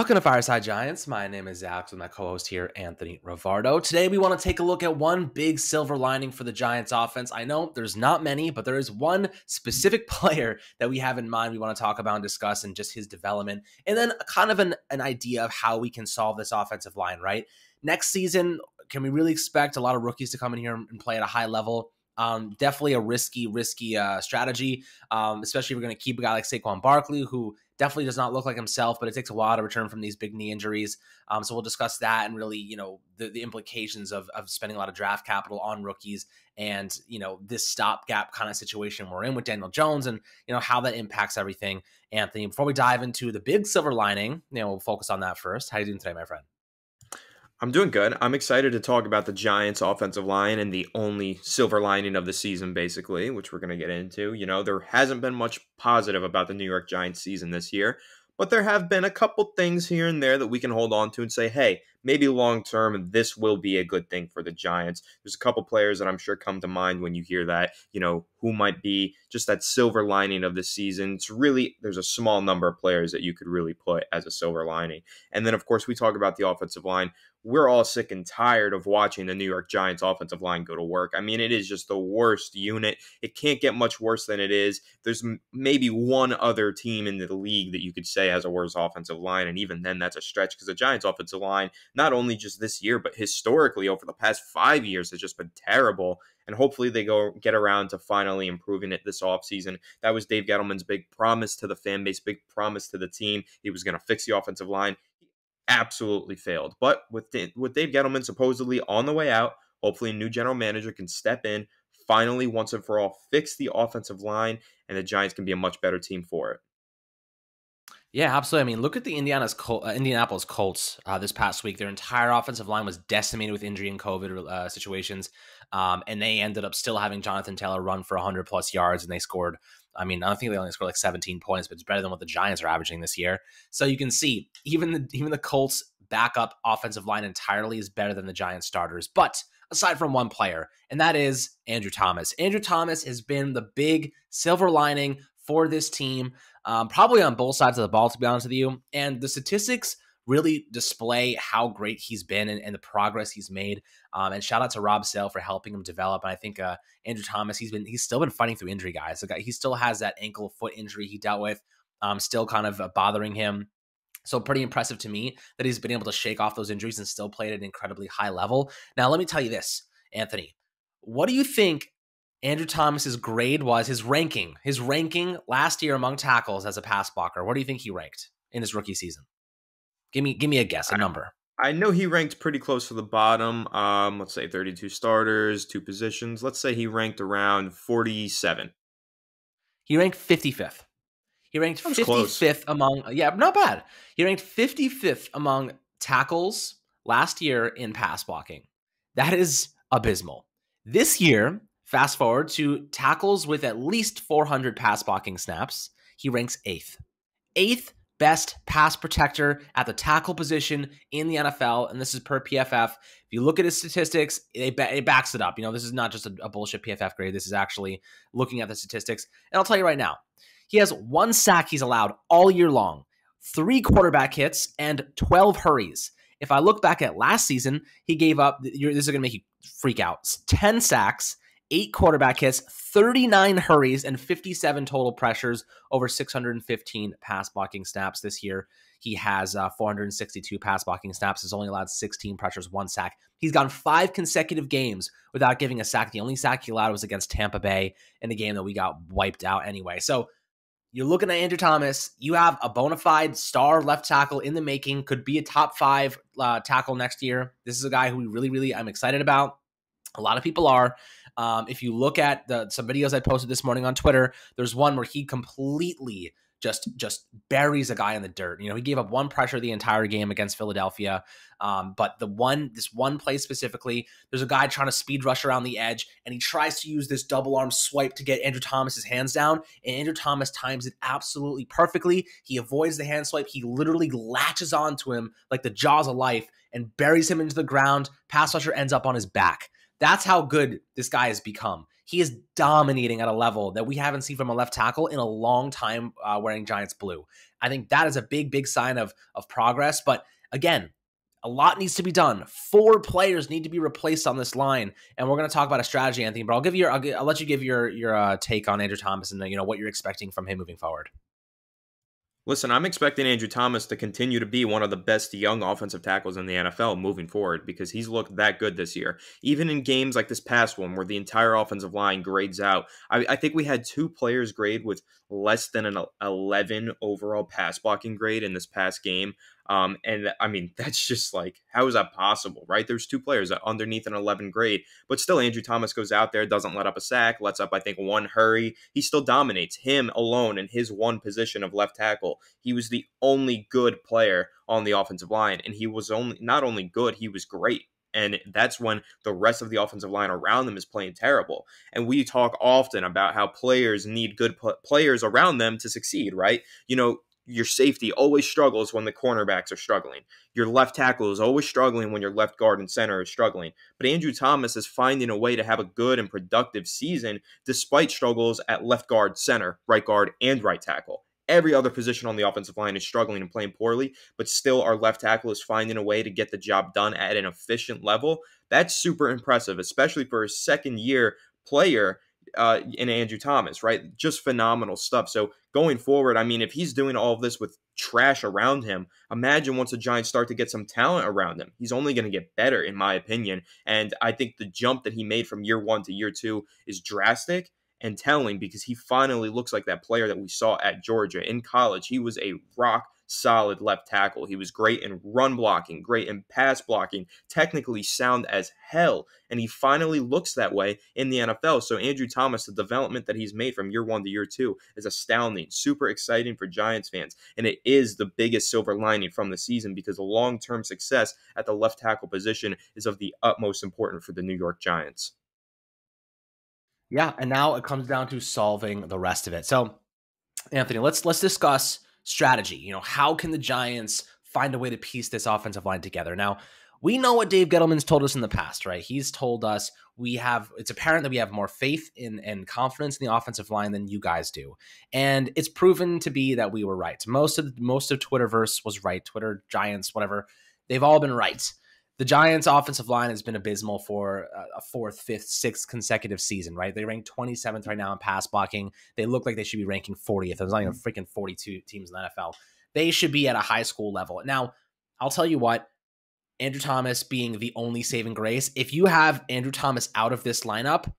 Welcome to Fireside Giants. My name is Alex with my co host here, Anthony Rivardo. Today, we want to take a look at one big silver lining for the Giants offense. I know there's not many, but there is one specific player that we have in mind we want to talk about and discuss and just his development. And then, kind of an, an idea of how we can solve this offensive line, right? Next season, can we really expect a lot of rookies to come in here and play at a high level? Um, definitely a risky, risky uh, strategy, um, especially if we're going to keep a guy like Saquon Barkley, who Definitely does not look like himself, but it takes a while to return from these big knee injuries. Um, so we'll discuss that and really, you know, the, the implications of, of spending a lot of draft capital on rookies and, you know, this stopgap kind of situation we're in with Daniel Jones and, you know, how that impacts everything. Anthony, before we dive into the big silver lining, you know, we'll focus on that first. How you doing today, my friend? I'm doing good. I'm excited to talk about the Giants' offensive line and the only silver lining of the season, basically, which we're going to get into. You know, there hasn't been much positive about the New York Giants season this year, but there have been a couple things here and there that we can hold on to and say, hey, maybe long term, this will be a good thing for the Giants. There's a couple players that I'm sure come to mind when you hear that, you know, who might be just that silver lining of the season. It's really, there's a small number of players that you could really put as a silver lining. And then, of course, we talk about the offensive line we're all sick and tired of watching the New York Giants offensive line go to work. I mean, it is just the worst unit. It can't get much worse than it is. There's m- maybe one other team in the league that you could say has a worse offensive line, and even then, that's a stretch because the Giants' offensive line, not only just this year, but historically over the past five years, has just been terrible. And hopefully, they go get around to finally improving it this offseason. That was Dave Gettleman's big promise to the fan base, big promise to the team. He was going to fix the offensive line absolutely failed. But with Dave, with Dave Gettleman supposedly on the way out, hopefully a new general manager can step in finally once and for all fix the offensive line, and the Giants can be a much better team for it. Yeah, absolutely. I mean, look at the Indiana's Col- uh, Indianapolis Colts uh, this past week. Their entire offensive line was decimated with injury and COVID uh, situations, um, and they ended up still having Jonathan Taylor run for 100 plus yards, and they scored I mean, I think they only scored like 17 points, but it's better than what the Giants are averaging this year. So you can see even the even the Colts backup offensive line entirely is better than the Giants starters. But aside from one player, and that is Andrew Thomas. Andrew Thomas has been the big silver lining for this team, um, probably on both sides of the ball, to be honest with you. And the statistics really display how great he's been and, and the progress he's made. Um, and shout out to Rob Sale for helping him develop. And I think uh, Andrew Thomas, he's been he's still been fighting through injury, guys. So he still has that ankle foot injury he dealt with, um, still kind of uh, bothering him. So pretty impressive to me that he's been able to shake off those injuries and still play at an incredibly high level. Now, let me tell you this, Anthony. What do you think Andrew Thomas's grade was his ranking, his ranking last year among tackles as a pass blocker. What do you think he ranked in his rookie season? Give me give me a guess, a number. I know he ranked pretty close to the bottom. Um, let's say 32 starters, two positions. Let's say he ranked around 47. He ranked 55th. He ranked 55th close. among yeah, not bad. He ranked 55th among tackles last year in pass blocking. That is abysmal. This year, fast forward to tackles with at least 400 pass blocking snaps, he ranks 8th. 8th best pass protector at the tackle position in the NFL, and this is per PFF. If you look at his statistics, it, it backs it up. You know, this is not just a, a bullshit PFF grade. This is actually looking at the statistics. And I'll tell you right now, he has one sack he's allowed all year long, three quarterback hits, and 12 hurries. If I look back at last season, he gave up, this is going to make you freak out, 10 sacks eight quarterback hits, 39 hurries, and 57 total pressures over 615 pass blocking snaps this year. He has uh, 462 pass blocking snaps, has only allowed 16 pressures, one sack. He's gone five consecutive games without giving a sack. The only sack he allowed was against Tampa Bay in a game that we got wiped out anyway. So you're looking at Andrew Thomas. You have a bona fide star left tackle in the making, could be a top five uh, tackle next year. This is a guy who we really, really, I'm excited about. A lot of people are. Um, if you look at the, some videos I posted this morning on Twitter, there's one where he completely just just buries a guy in the dirt. You know, he gave up one pressure the entire game against Philadelphia. Um, but the one this one play specifically, there's a guy trying to speed rush around the edge, and he tries to use this double arm swipe to get Andrew Thomas's hands down, and Andrew Thomas times it absolutely perfectly. He avoids the hand swipe. He literally latches onto him like the jaws of life and buries him into the ground. Pass rusher ends up on his back. That's how good this guy has become. He is dominating at a level that we haven't seen from a left tackle in a long time uh, wearing Giants blue. I think that is a big, big sign of, of progress. But again, a lot needs to be done. Four players need to be replaced on this line, and we're going to talk about a strategy, Anthony. But I'll give you, I'll, I'll let you give your your uh, take on Andrew Thomas and you know what you're expecting from him moving forward. Listen, I'm expecting Andrew Thomas to continue to be one of the best young offensive tackles in the NFL moving forward because he's looked that good this year. Even in games like this past one where the entire offensive line grades out, I, I think we had two players grade with less than an 11 overall pass blocking grade in this past game. Um, and I mean, that's just like, how is that possible, right? There's two players underneath an 11 grade, but still, Andrew Thomas goes out there, doesn't let up a sack, lets up, I think, one hurry. He still dominates him alone in his one position of left tackle. He was the only good player on the offensive line, and he was only not only good, he was great. And that's when the rest of the offensive line around them is playing terrible. And we talk often about how players need good players around them to succeed, right? You know, your safety always struggles when the cornerbacks are struggling. Your left tackle is always struggling when your left guard and center is struggling. But Andrew Thomas is finding a way to have a good and productive season despite struggles at left guard, center, right guard, and right tackle every other position on the offensive line is struggling and playing poorly, but still our left tackle is finding a way to get the job done at an efficient level. That's super impressive, especially for a second year player uh, in Andrew Thomas, right? Just phenomenal stuff. So going forward, I mean, if he's doing all of this with trash around him, imagine once the Giants start to get some talent around him. He's only going to get better, in my opinion. And I think the jump that he made from year one to year two is drastic and telling because he finally looks like that player that we saw at Georgia in college. He was a rock solid left tackle. He was great in run blocking, great in pass blocking, technically sound as hell. And he finally looks that way in the NFL. So, Andrew Thomas, the development that he's made from year one to year two is astounding, super exciting for Giants fans. And it is the biggest silver lining from the season because the long term success at the left tackle position is of the utmost importance for the New York Giants. Yeah, and now it comes down to solving the rest of it. So, Anthony, let's let's discuss strategy. You know, how can the Giants find a way to piece this offensive line together? Now, we know what Dave Gettleman's told us in the past, right? He's told us we have it's apparent that we have more faith in and confidence in the offensive line than you guys do. And it's proven to be that we were right. Most of most of Twitterverse was right. Twitter, Giants, whatever, they've all been right the Giants' offensive line has been abysmal for a fourth, fifth, sixth consecutive season, right? They rank 27th right now in pass blocking. They look like they should be ranking 40th. There's not even mm-hmm. freaking 42 teams in the NFL. They should be at a high school level. Now, I'll tell you what, Andrew Thomas being the only saving grace, if you have Andrew Thomas out of this lineup,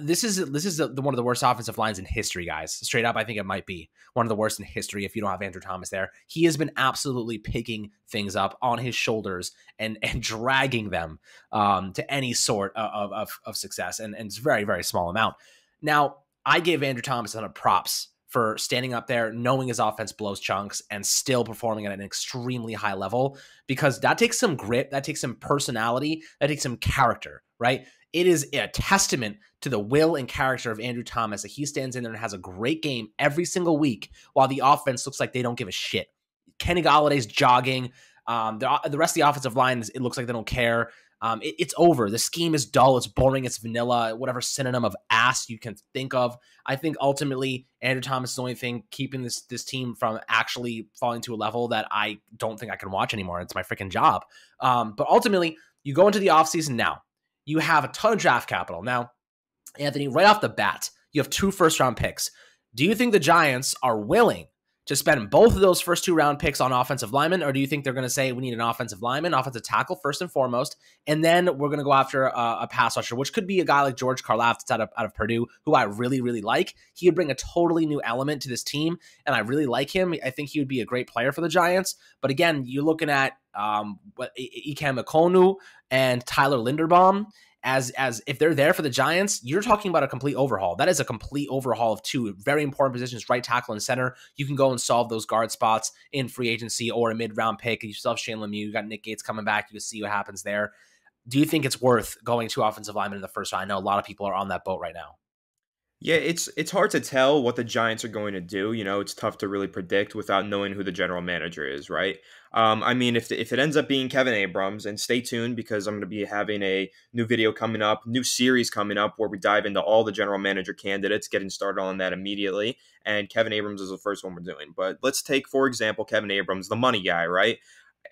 this is this is the, the, one of the worst offensive lines in history, guys. Straight up, I think it might be one of the worst in history if you don't have Andrew Thomas there. He has been absolutely picking things up on his shoulders and and dragging them um, to any sort of, of, of success, and, and it's very very small amount. Now, I gave Andrew Thomas a lot of props for standing up there, knowing his offense blows chunks, and still performing at an extremely high level because that takes some grit, that takes some personality, that takes some character, right? it is a testament to the will and character of Andrew Thomas that he stands in there and has a great game every single week while the offense looks like they don't give a shit. Kenny Galladay's jogging. Um, the, the rest of the offensive line, is, it looks like they don't care. Um, it, it's over. The scheme is dull. It's boring. It's vanilla. Whatever synonym of ass you can think of. I think ultimately Andrew Thomas is the only thing keeping this this team from actually falling to a level that I don't think I can watch anymore. It's my freaking job. Um, but ultimately, you go into the offseason now you have a ton of draft capital. Now, Anthony, right off the bat, you have two first round picks. Do you think the Giants are willing to spend both of those first two round picks on offensive linemen, or do you think they're going to say we need an offensive lineman, offensive tackle first and foremost, and then we're going to go after a, a pass rusher, which could be a guy like George Karlaf out of out of Purdue, who I really really like. He would bring a totally new element to this team, and I really like him. I think he would be a great player for the Giants. But again, you're looking at um, and Tyler Linderbaum as as if they're there for the Giants, you're talking about a complete overhaul. That is a complete overhaul of two very important positions, right tackle and center. You can go and solve those guard spots in free agency or a mid round pick. You still have Shane Lemieux. You got Nick Gates coming back. You can see what happens there. Do you think it's worth going to offensive lineman in the first round? I know a lot of people are on that boat right now. Yeah, it's it's hard to tell what the Giants are going to do. You know, it's tough to really predict without knowing who the general manager is, right? Um, I mean, if the, if it ends up being Kevin Abrams, and stay tuned because I'm going to be having a new video coming up, new series coming up where we dive into all the general manager candidates, getting started on that immediately. And Kevin Abrams is the first one we're doing. But let's take, for example, Kevin Abrams, the money guy, right?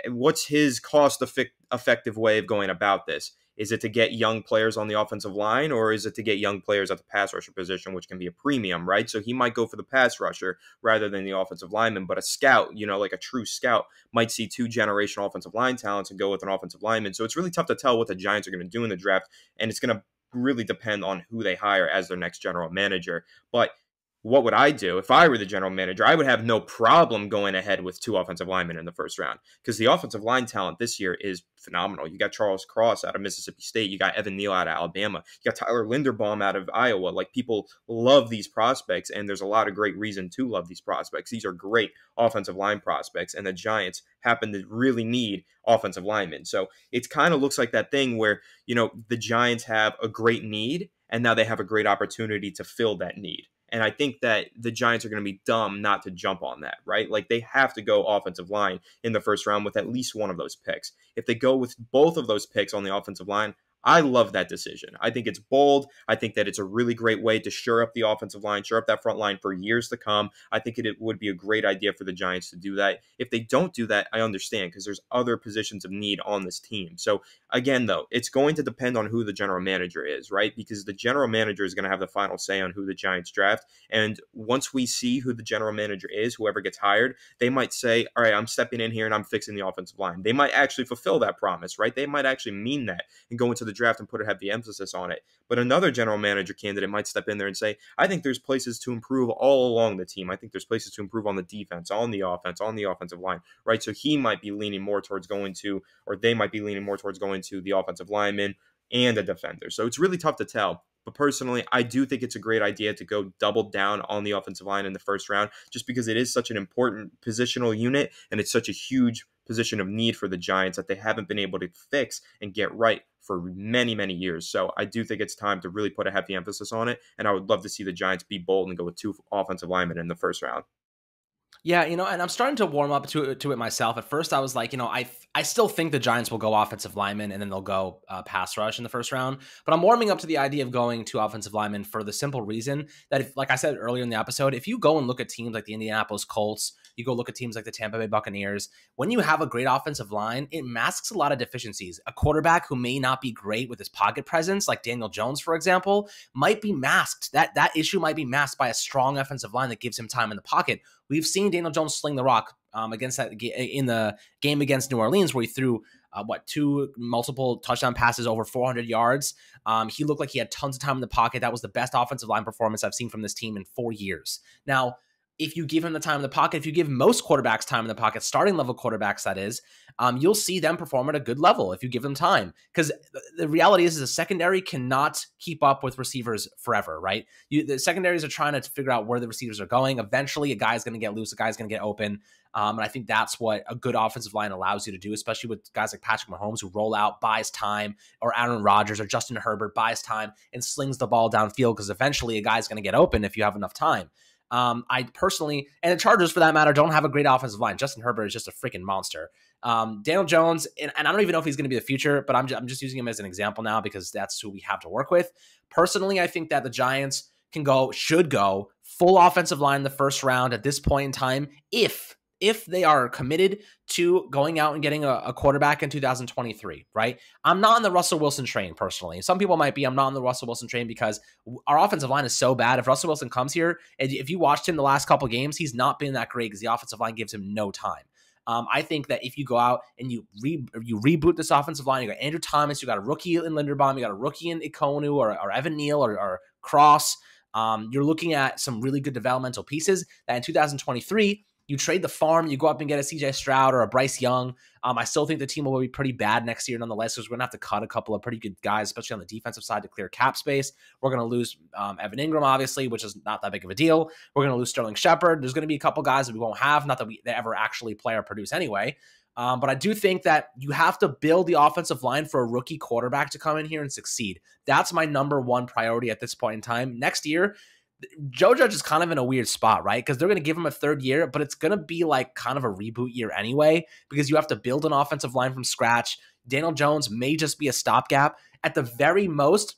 What's his cost effective way of going about this? Is it to get young players on the offensive line, or is it to get young players at the pass rusher position, which can be a premium, right? So he might go for the pass rusher rather than the offensive lineman. But a scout, you know, like a true scout, might see two generation offensive line talents and go with an offensive lineman. So it's really tough to tell what the Giants are going to do in the draft, and it's going to really depend on who they hire as their next general manager. But what would I do if I were the general manager? I would have no problem going ahead with two offensive linemen in the first round because the offensive line talent this year is phenomenal. You got Charles Cross out of Mississippi State, you got Evan Neal out of Alabama, you got Tyler Linderbaum out of Iowa. Like people love these prospects, and there's a lot of great reason to love these prospects. These are great offensive line prospects, and the Giants happen to really need offensive linemen. So it kind of looks like that thing where, you know, the Giants have a great need, and now they have a great opportunity to fill that need. And I think that the Giants are going to be dumb not to jump on that, right? Like they have to go offensive line in the first round with at least one of those picks. If they go with both of those picks on the offensive line, I love that decision. I think it's bold. I think that it's a really great way to shore up the offensive line, shore up that front line for years to come. I think it, would be a great idea for the Giants to do that. If they don't do that, I understand because there's other positions of need on this team. So, again, though, it's going to depend on who the general manager is, right? Because the general manager is going to have the final say on who the Giants draft. And once we see who the general manager is, whoever gets hired, they might say, All right, I'm stepping in here and I'm fixing the offensive line. They might actually fulfill that promise, right? They might actually mean that and go into the the draft and put it, have the emphasis on it. But another general manager candidate might step in there and say, I think there's places to improve all along the team. I think there's places to improve on the defense, on the offense, on the offensive line, right? So he might be leaning more towards going to, or they might be leaning more towards going to the offensive lineman and a defender. So it's really tough to tell. But personally, I do think it's a great idea to go double down on the offensive line in the first round just because it is such an important positional unit and it's such a huge position of need for the Giants that they haven't been able to fix and get right for many, many years. So I do think it's time to really put a heavy emphasis on it. And I would love to see the Giants be bold and go with two offensive linemen in the first round. Yeah, you know, and I'm starting to warm up to it, to it myself. At first, I was like, you know, I I still think the Giants will go offensive lineman and then they'll go uh, pass rush in the first round. But I'm warming up to the idea of going to offensive lineman for the simple reason that, if, like I said earlier in the episode, if you go and look at teams like the Indianapolis Colts you go look at teams like the Tampa Bay Buccaneers. When you have a great offensive line, it masks a lot of deficiencies. A quarterback who may not be great with his pocket presence, like Daniel Jones, for example, might be masked. That that issue might be masked by a strong offensive line that gives him time in the pocket. We've seen Daniel Jones sling the rock um, against that in the game against New Orleans where he threw uh, what two multiple touchdown passes over 400 yards. Um, he looked like he had tons of time in the pocket. That was the best offensive line performance I've seen from this team in four years. Now if you give him the time in the pocket, if you give most quarterbacks time in the pocket, starting level quarterbacks, that is, um, you'll see them perform at a good level if you give them time. Because the reality is, is the secondary cannot keep up with receivers forever, right? You, the secondaries are trying to figure out where the receivers are going. Eventually, a guy's going to get loose, a guy's going to get open. Um, and I think that's what a good offensive line allows you to do, especially with guys like Patrick Mahomes who roll out, buys time, or Aaron Rodgers or Justin Herbert buys time and slings the ball downfield because eventually a guy's going to get open if you have enough time. Um, I personally, and the Chargers for that matter, don't have a great offensive line. Justin Herbert is just a freaking monster. Um, Daniel Jones, and, and, I don't even know if he's going to be the future, but I'm, I'm just using him as an example now because that's who we have to work with. Personally, I think that the Giants can go, should go full offensive line in the first round at this point in time if if they are committed to going out and getting a, a, quarterback in 2023, right? I'm not on the Russell Wilson train personally. Some people might be. I'm not on the Russell Wilson train because our offensive line is so bad. If Russell Wilson comes here, if you watched him the last couple games, he's not been that great because the offensive line gives him no time. Um, I think that if you go out and you re- you reboot this offensive line, you got Andrew Thomas, you got a rookie in Linderbaum, you got a rookie in Ikonu or, or Evan Neal or, or Cross. Um, you're looking at some really good developmental pieces that in 2023 you trade the farm, you go up and get a CJ Stroud or a Bryce Young. Um, I still think the team will be pretty bad next year, nonetheless. Because we're going to have to cut a couple of pretty good guys, especially on the defensive side, to clear cap space. We're going to lose um, Evan Ingram, obviously, which is not that big of a deal. We're going to lose Sterling Shepard. There's going to be a couple guys that we won't have, not that we ever actually play or produce anyway. Um, but I do think that you have to build the offensive line for a rookie quarterback to come in here and succeed. That's my number one priority at this point in time. Next year, Joe Judge is kind of in a weird spot, right? Because they're going to give him a third year, but it's going to be like kind of a reboot year anyway, because you have to build an offensive line from scratch. Daniel Jones may just be a stopgap. At the very most,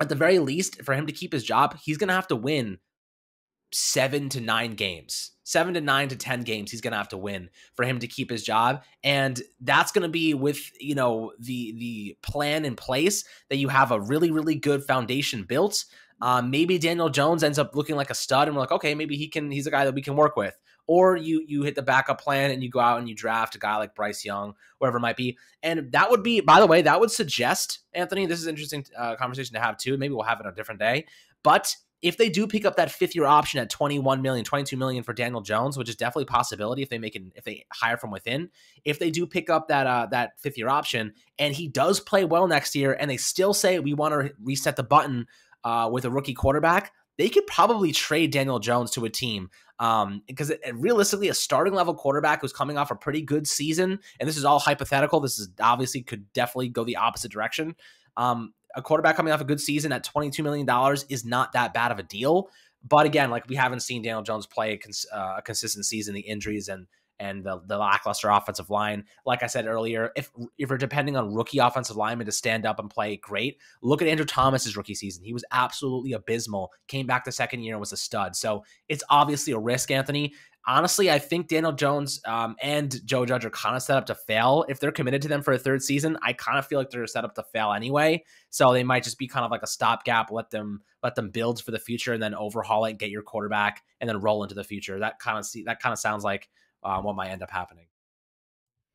at the very least, for him to keep his job, he's going to have to win seven to nine games, seven to nine to 10 games he's going to have to win for him to keep his job. And that's going to be with, you know, the, the plan in place that you have a really, really good foundation built um, maybe Daniel Jones ends up looking like a stud, and we're like, okay, maybe he can. He's a guy that we can work with. Or you you hit the backup plan and you go out and you draft a guy like Bryce Young, whatever it might be. And that would be, by the way, that would suggest Anthony. This is an interesting uh, conversation to have too. Maybe we'll have it on a different day. But if they do pick up that fifth year option at 21 million 22 million for daniel jones which is definitely a possibility if they make it if they hire from within if they do pick up that uh that fifth year option and he does play well next year and they still say we want to reset the button uh, with a rookie quarterback, they could probably trade Daniel Jones to a team um, because it, realistically, a starting level quarterback who's coming off a pretty good season, and this is all hypothetical. This is obviously could definitely go the opposite direction. Um, a quarterback coming off a good season at twenty two million dollars is not that bad of a deal. But again, like we haven't seen Daniel Jones play a, cons uh, a consistent season, the injuries and and the, the lackluster offensive line. Like I said earlier, if if you're depending on rookie offensive linemen to stand up and play great, look at Andrew Thomas's rookie season. He was absolutely abysmal. Came back the second year and was a stud. So it's obviously a risk, Anthony. Honestly, I think Daniel Jones um, and Joe Judge are kind of set up to fail. If they're committed to them for a third season, I kind of feel like they're set up to fail anyway. So they might just be kind of like a stopgap. Let them let them build for the future and then overhaul it, get your quarterback, and then roll into the future. That kind of see that kind of sounds like um, what might end up happening.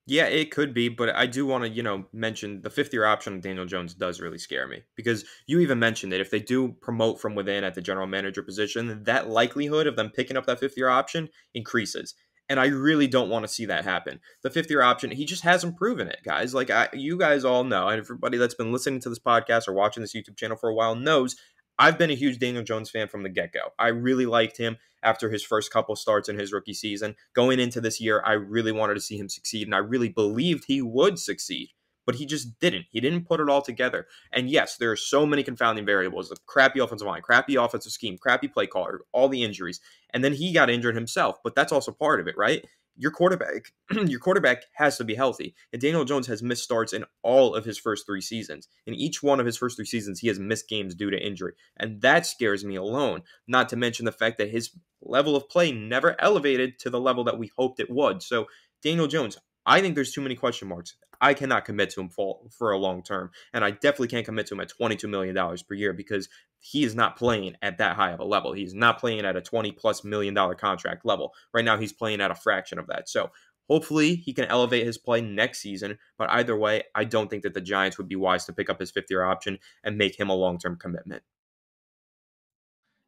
Yeah, it could be, but I do want to, you know, mention the fifth year option of Daniel Jones does really scare me because you even mentioned that if they do promote from within at the general manager position, that likelihood of them picking up that fifth year option increases. And I really don't want to see that happen. The fifth year option, he just hasn't proven it, guys. Like I, you guys all know, and everybody that's been listening to this podcast or watching this YouTube channel for a while knows I've been a huge Daniel Jones fan from the get go. I really liked him after his first couple starts in his rookie season. Going into this year, I really wanted to see him succeed, and I really believed he would succeed but he just didn't. He didn't put it all together. And yes, there are so many confounding variables the crappy offensive line, crappy offensive scheme, crappy play caller, all the injuries. And then he got injured himself, but that's also part of it, right? your quarterback, your quarterback has to be healthy. And Daniel Jones has missed starts in all of his first three seasons. In each one of his first three seasons, he has missed games due to injury. And that scares me alone. Not to mention the fact that his level of play never elevated to the level that we hoped it would. So Daniel Jones, I think there's too many question marks. I cannot commit to him for, for a long term. And I definitely can't commit to him at $22 million per year because he is not playing at that high of a level. He's not playing at a 20 plus million dollar contract level. Right now, he's playing at a fraction of that. So hopefully he can elevate his play next season. But either way, I don't think that the Giants would be wise to pick up his fifth year option and make him a long term commitment.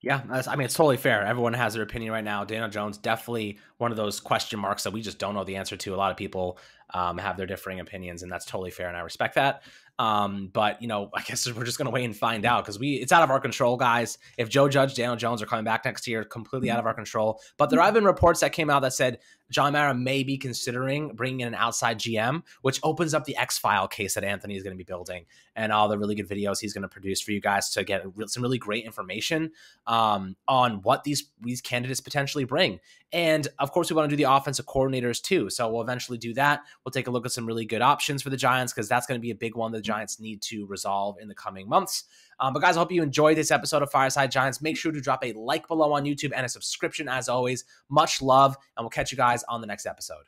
Yeah, I mean it's totally fair. Everyone has their opinion right now. Daniel Jones definitely one of those question marks that we just don't know the answer to. A lot of people um, have their differing opinions, and that's totally fair, and I respect that. Um, but you know, I guess we're just gonna wait and find out because we it's out of our control, guys. If Joe Judge, Daniel Jones are coming back next year, completely mm-hmm. out of our control. But there mm-hmm. have been reports that came out that said John Mara may be considering bringing in an outside GM, which opens up the X File case that Anthony is going to be building and all the really good videos he's going to produce for you guys to get some really great information um, on what these these candidates potentially bring. And of course, we want to do the offensive coordinators too. So we'll eventually do that. We'll take a look at some really good options for the Giants because that's going to be a big one that Giants need to resolve in the coming months. Um, but guys, I hope you enjoyed this episode of Fireside Giants. Make sure to drop a like below on YouTube and a subscription as always. Much love, and we'll catch you guys on the next episode.